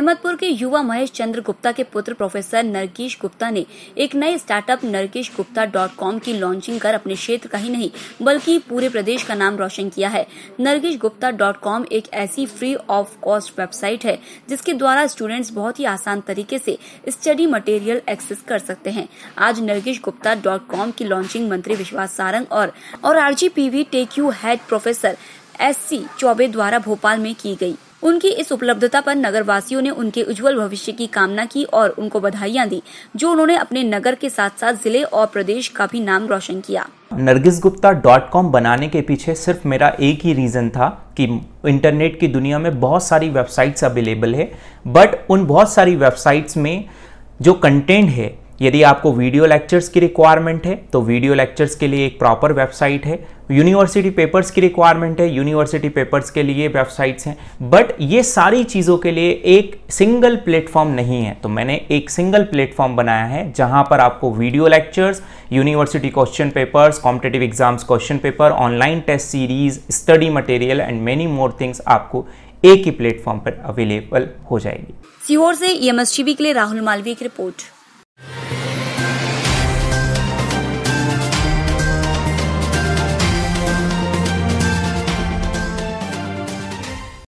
अहमदपुर के युवा महेश चंद्र गुप्ता के पुत्र प्रोफेसर नरकेश गुप्ता ने एक नए startup Narkesh Gupta dot com की लॉन्चिंग कर अपने क्षेत्र का ही नहीं बल्कि पूरे प्रदेश का नाम रोशन किया है नरकेश गुप्ता डॉट कॉम एक ऐसी फ्री ऑफ कॉस्ट वेबसाइट है जिसके द्वारा स्टूडेंट्स बहुत ही आसान तरीके से स्टडी मटेरियल एक्सेस कर सकते हैं आज नरकेश गुप्ता डॉट कॉम की लॉन्चिंग मंत्री विश्वास सारंग और G P V tech U head professor S C Choubey द्वारा भोपाल में की गई उनकी इस उपलब्धता पर नगर वासियों ने उनके उज्जवल भविष्य की कामना की और उनको बधाइयां दी जो उन्होंने अपने नगर के साथ साथ जिले और प्रदेश का भी नाम रोशन किया नरगिस गुप्ता डॉट कॉम बनाने के पीछे सिर्फ मेरा एक ही रीज़न था कि इंटरनेट की दुनिया में बहुत सारी वेबसाइट्स अवेलेबल है बट उन बहुत सारी वेबसाइट्स में जो कंटेंट है यदि आपको वीडियो लेक्चर्स की रिक्वायरमेंट है तो वीडियो लेक्चर्स के लिए एक प्रॉपर वेबसाइट है यूनिवर्सिटी पेपर्स की रिक्वायरमेंट है यूनिवर्सिटी पेपर्स के लिए वेबसाइट्स हैं बट ये सारी चीज़ों के लिए एक सिंगल प्लेटफॉर्म नहीं है तो मैंने एक सिंगल प्लेटफॉर्म बनाया है जहां पर आपको video lectures university question papers competitive exams question paper online test series study material and many more things आपको एक ही प्लेटफॉर्म पर अवेलेबल हो जाएगी सीहोर से ई के लिए राहुल मालवीय की रिपोर्ट